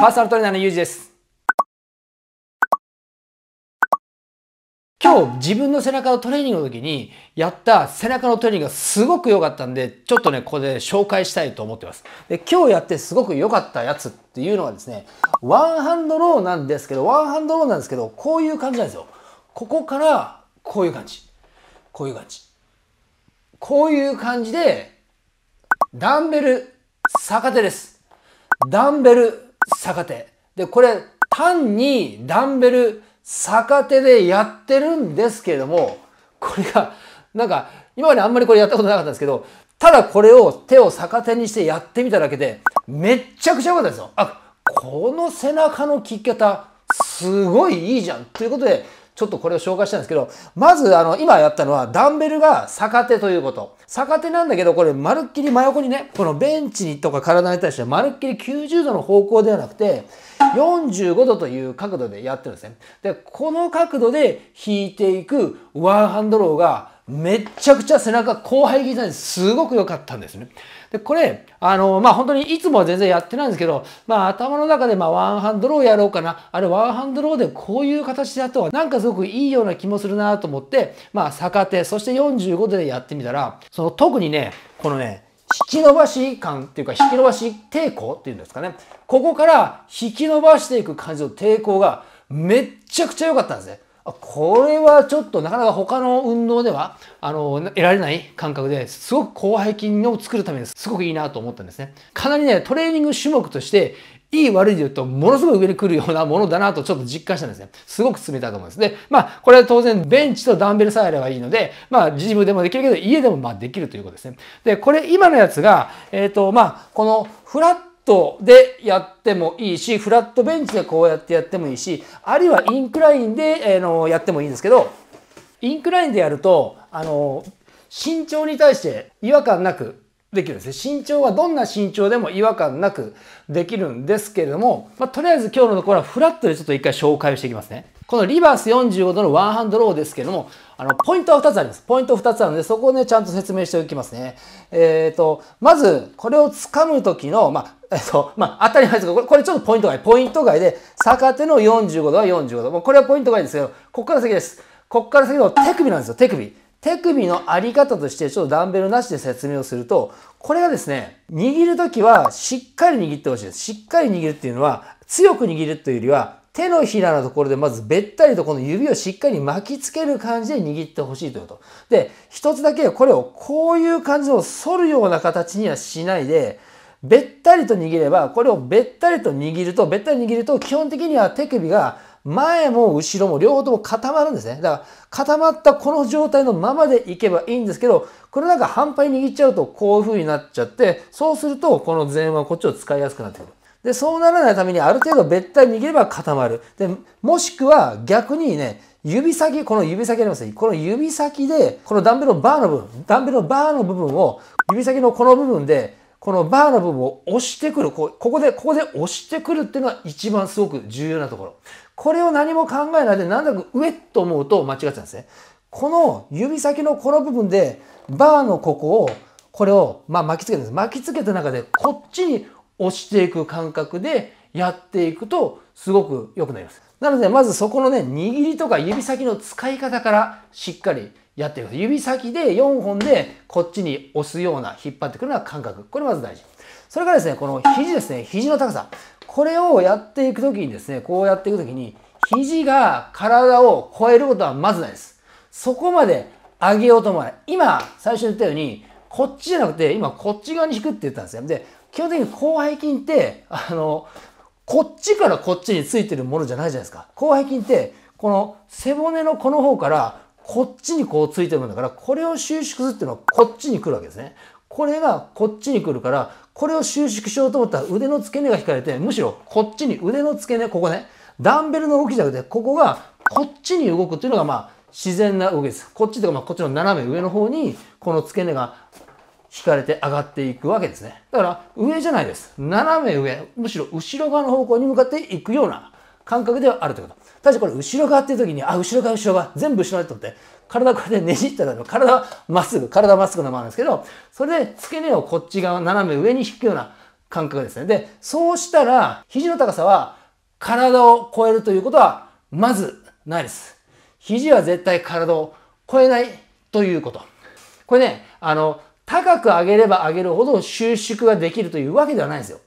パーソナルトレーナーのゆうじです。今日自分の背中のトレーニングの時にやった背中のトレーニングがすごく良かったんで、ちょっとね、ここで紹介したいと思ってます。で、今日やってすごく良かったやつっていうのがですね、ワンハンドローなんですけど、ワンハンドローなんですけど、こういう感じなんですよ。ここから、こういう感じ。こういう感じ。こういう感じで、ダンベル逆手です。ダンベル逆手。で、これ単にダンベル逆手でやってるんですけれども、これが、なんか、今まであんまりこれやったことなかったんですけど、ただこれを手を逆手にしてやってみただけで、めっちゃくちゃ良かったですよ。あ、この背中の切き方、すごいいいじゃん。ということで、ちょっとこれを紹介したんですけど、まず、あの、今やったのは、ダンベルが逆手ということ。逆手なんだけど、これ、まるっきり真横にね、このベンチとか体に対して、まるっきり90度の方向ではなくて、45度という角度でやってるんですね。で、この角度で引いていくワンハンドローが、めっちゃくちゃ背中後背筋なんすごく良かったんですね。で、これ、あの、まあ、本当にいつもは全然やってないんですけど、まあ、頭の中で、まワンハンドローやろうかな。あれ、ワンハンドローでこういう形だと、なんかすごくいいような気もするなと思って、まあ、逆手、そして45度でやってみたら、その特にね、このね、引き伸ばし感っていうか、引き伸ばし抵抗っていうんですかね。ここから引き伸ばしていく感じの抵抗がめっちゃくちゃ良かったんですね。これはちょっとなかなか他の運動ではあの得られない感覚ですごく広背筋を作るためですごくいいなと思ったんですね。かなりね、トレーニング種目としていい悪いで言うと、ものすごい上に来るようなものだなとちょっと実感したんですね。すごく進めたと思うんです。で、まあ、これは当然ベンチとダンベルさえあればいいので、まあ、ジムでもできるけど、家でもまあできるということですね。で、これ今のやつが、えっ、ー、と、まあ、このフラットでやってもいいし、フラットベンチでこうやってやってもいいし、あるいはインクラインで、えー、のやってもいいんですけど、インクラインでやると、あの、身長に対して違和感なくできるんですね。身長はどんな身長でも違和感なくできるんですけれども、まあ、とりあえず今日のところはフラットでちょっと一回紹介をしていきますね。このリバース45度のワンハンドローですけれども、あの、ポイントは2つあります。ポイント2つあるので、そこをね、ちゃんと説明しておきますね。えっ、ー、と、まず、これを掴む時の、まあ、えっと、まあ、当たり前ですけど、これちょっとポイント外。ポイント外で、逆手の45度は45度。もうこれはポイント外ですけど、ここから先です。ここから先の手首なんですよ、手首。手首のあり方として、ちょっとダンベルなしで説明をすると、これがですね、握るときはしっかり握ってほしいです。しっかり握るっていうのは、強く握るというよりは、手のひらのところでまずべったりとこの指をしっかり巻きつける感じで握ってほしいということ。で、一つだけこれをこういう感じの反るような形にはしないで、べったりと握れば、これをべったりと握ると、べったり握ると、基本的には手首が前も後ろも両方とも固まるんですね。だから固まったこの状態のままでいけばいいんですけど、これなんか反対に握っちゃうとこういう風になっちゃって、そうするとこの前腕はこっちを使いやすくなってくる。で、そうならないためにある程度べったり握れば固まる。で、もしくは逆にね、指先、この指先ありますね。この指先で、このダンベルのバーの部分、ダンベルのバーの部分を指先のこの部分でこのバーの部分を押してくる。ここで、ここで押してくるっていうのは一番すごく重要なところ。これを何も考えないで、なんだか上と思うと間違っちゃうんですね。この指先のこの部分で、バーのここを、これを、まあ、巻きつけるんです。巻きつけた中で、こっちに押していく感覚でやっていくと、すごく良くなります。なので、まずそこのね、握りとか指先の使い方からしっかりやってる指先で4本でこっちに押すような引っ張ってくるような感覚これまず大事それからですねこの肘ですね肘の高さこれをやっていく時にですねこうやっていく時に肘が体を超えることはまずないですそこまで上げようと思わない今最初に言ったようにこっちじゃなくて今こっち側に引くって言ったんですよで基本的に広背筋ってあのこっちからこっちについてるものじゃないじゃないですか広背筋ってこの背骨のこの方からこっちにこうついてるんだから、これを収縮するっていうのはこっちに来るわけですね。これがこっちに来るから、これを収縮しようと思ったら腕の付け根が引かれて、むしろこっちに腕の付け根、ここね、ダンベルの動きじゃなくて、ここがこっちに動くっていうのがまあ自然な動きです。こっちとかまあこっちの斜め上の方に、この付け根が引かれて上がっていくわけですね。だから上じゃないです。斜め上、むしろ後ろ側の方向に向かっていくような感覚ではあるということ。ただしこれ後ろ側っていう時に、あ、後ろ側、後ろ側、全部後ろだとって、体これでねじったら、体はまっすぐ、体まっすぐのままなんですけど、それで付け根をこっち側、斜め上に引くような感覚ですね。で、そうしたら、肘の高さは体を超えるということは、まずないです。肘は絶対体を超えないということ。これね、あの、高く上げれば上げるほど収縮ができるというわけではないんですよ。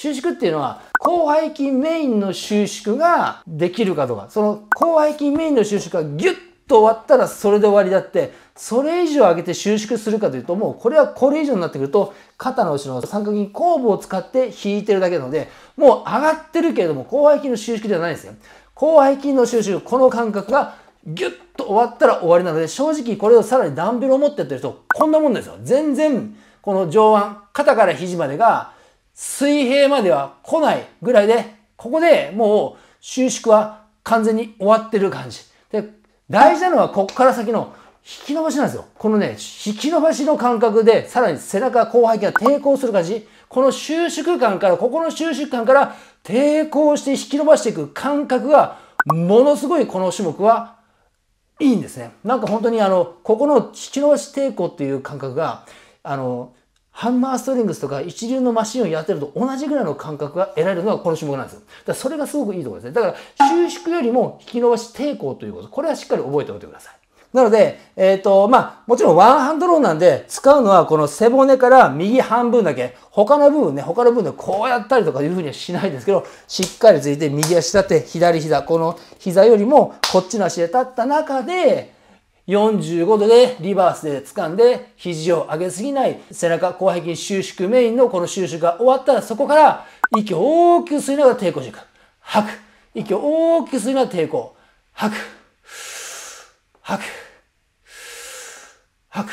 収縮っていうのは、広背筋メインの収縮ができるかどうか。その広背筋メインの収縮がギュッと終わったらそれで終わりだって、それ以上上げて収縮するかというと、もうこれはこれ以上になってくると、肩の後ろの三角筋後部を使って引いてるだけなので、もう上がってるけれども、広背筋の収縮ではないんですよ。広背筋の収縮、この感覚がギュッと終わったら終わりなので、正直これをさらにダンベルを持ってやってる人、こんなもんですよ。全然、この上腕、肩から肘までが、水平までは来ないぐらいで、ここでもう収縮は完全に終わってる感じ。で、大事なのはここから先の引き伸ばしなんですよ。このね、引き伸ばしの感覚で、さらに背中、後背筋が抵抗する感じ。この収縮感から、ここの収縮感から抵抗して引き伸ばしていく感覚が、ものすごいこの種目はいいんですね。なんか本当にあの、ここの引き伸ばし抵抗っていう感覚が、あの、ハンマーストリングスとか一流のマシンをやってると同じぐらいの感覚が得られるのがこの種目なんですよ。だそれがすごくいいところですね。だから収縮よりも引き伸ばし抵抗ということ。これはしっかり覚えておいてください。なので、えっ、ー、と、まあ、もちろんワンハンドローなんで、使うのはこの背骨から右半分だけ、他の部分ね、他の部分でこうやったりとかいうふうにはしないですけど、しっかりついて右足立って左膝、この膝よりもこっちの足で立った中で、45度でリバースで掴んで、肘を上げすぎない、背中、後背筋収縮メインのこの収縮が終わったら、そこから、息を大きく吸いながら抵抗していく。吐く。息を大きく吸いながら抵抗。吐く。吐く。吐く。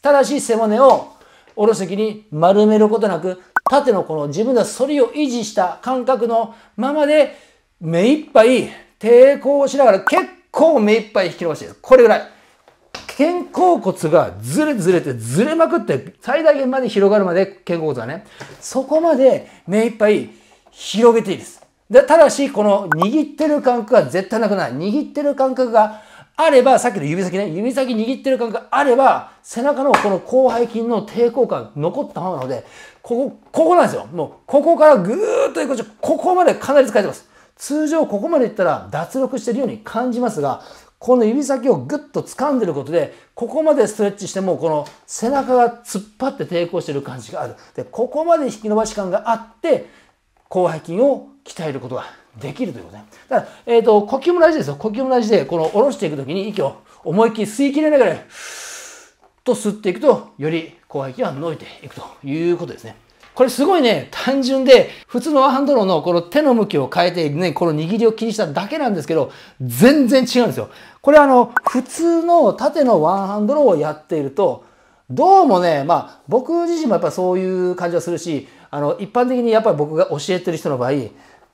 ただし背骨をおろすときに丸めることなく、縦のこの自分の反りを維持した感覚のままで、目いっぱい抵抗しながら結構目いっぱい引き伸ばしている。これぐらい。肩甲骨がずれずれてずれまくって最大限まで広がるまで肩甲骨がねそこまで目いっぱい広げていいですでただしこの握ってる感覚は絶対なくない握ってる感覚があればさっきの指先ね指先握ってる感覚があれば背中のこの広背筋の抵抗感残ったままなのでここここなんですよもうここからぐーっと行くここまでかなり使えてます通常ここまでいったら脱力してるように感じますがこの指先をぐっと掴んでることで、ここまでストレッチしても、この背中が突っ張って抵抗してる感じがある。で、ここまで引き伸ばし感があって、広背筋を鍛えることができるということね。だから、えっ、ー、と、呼吸も大事ですよ。呼吸も大事で、この下ろしていく時に息を思いっきり吸い切れながら、と吸っていくと、より広背筋は伸びていくということですね。これすごいね、単純で、普通のワンハンドローのこの手の向きを変えてね、この握りを気にしただけなんですけど、全然違うんですよ。これあの、普通の縦のワンハンドローをやっていると、どうもね、まあ、僕自身もやっぱそういう感じはするし、あの、一般的にやっぱり僕が教えてる人の場合、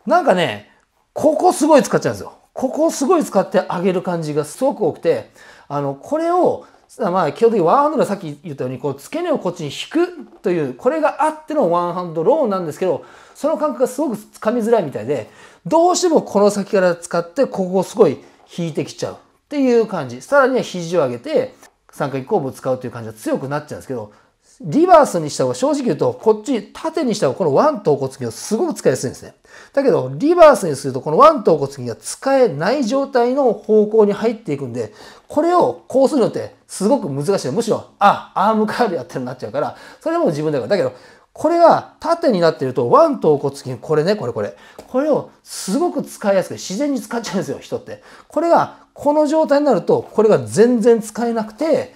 なんかね、ここすごい使っちゃうんですよ。ここすごい使ってあげる感じがすごく多くて、あの、これをまあ、基本的にワンハンドでさっき言ったように、こう、付け根をこっちに引くという、これがあってのワンハンドローなんですけど、その感覚がすごくつかみづらいみたいで、どうしてもこの先から使って、ここをすごい引いてきちゃうっていう感じ。さらには肘を上げて、三角一後部を使うという感じが強くなっちゃうんですけど、リバースにした方が正直言うと、こっち縦にした方がこの腕頭骨筋をすごく使いやすいんですね。だけど、リバースにするとこの腕頭骨筋が使えない状態の方向に入っていくんで、これをこうするのってすごく難しい。むしろ、あ、アームカールやってるなっちゃうから、それも自分だから。だけど、これが縦になってると、腕頭骨筋、これね、これこれ。これをすごく使いやすく、自然に使っちゃうんですよ、人って。これが、この状態になると、これが全然使えなくて、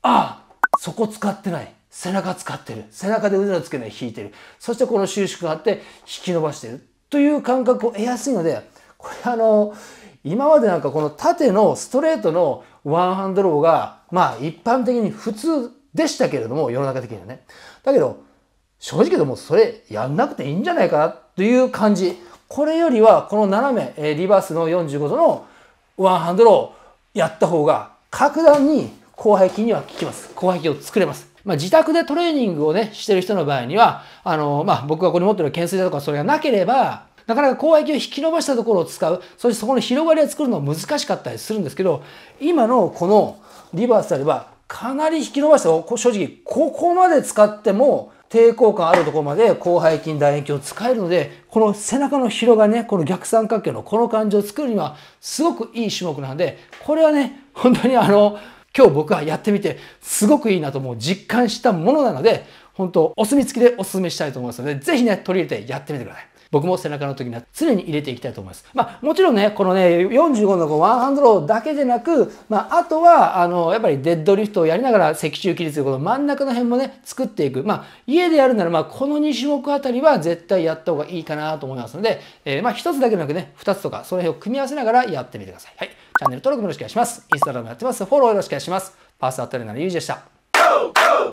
ああ、そこ使ってない。背中使ってる。背中で腕の付け根引いてる。そしてこの収縮があって引き伸ばしてる。という感覚を得やすいので、これあの、今までなんかこの縦のストレートのワンハンドローが、まあ一般的に普通でしたけれども、世の中的にはね。だけど、正直でもそれやんなくていいんじゃないかなという感じ。これよりは、この斜め、リバースの45度のワンハンドローやった方が、格段に広背筋には効きます。広背筋を作れます。まあ、自宅でトレーニングをね、してる人の場合には、あの、まあ、僕がここに持ってる懸垂だとかそれがなければ、なかなか広背筋を引き伸ばしたところを使う、そしてそこの広がりを作るのは難しかったりするんですけど、今のこのリバースであれば、かなり引き伸ばした、正直、ここまで使っても、抵抗感あるところまで広背筋、大円筋を使えるので、この背中の広がりね、この逆三角形のこの感じを作るには、すごくいい種目なんで、これはね、本当にあの、今日僕はやってみて、すごくいいなともう実感したものなので、本当お墨付きでお勧めしたいと思いますので、ぜひね、取り入れてやってみてください。僕も背中の時には常に入れていきたいと思います。まあ、もちろんね、このね、45のワンハンドローだけでなく、まあ、あとは、あの、やっぱりデッドリフトをやりながら、脊柱起立、この真ん中の辺もね、作っていく。まあ、家でやるなら、まあ、この2種目あたりは絶対やった方がいいかなと思いますので、えー、まあ、1つだけでなくね、2つとか、その辺を組み合わせながらやってみてください。はい。チャンネル登録もよろしくお願いします。インスタグラムやってます。フォローよろしくお願いします。パーソナルトレーナーのゆうじでした。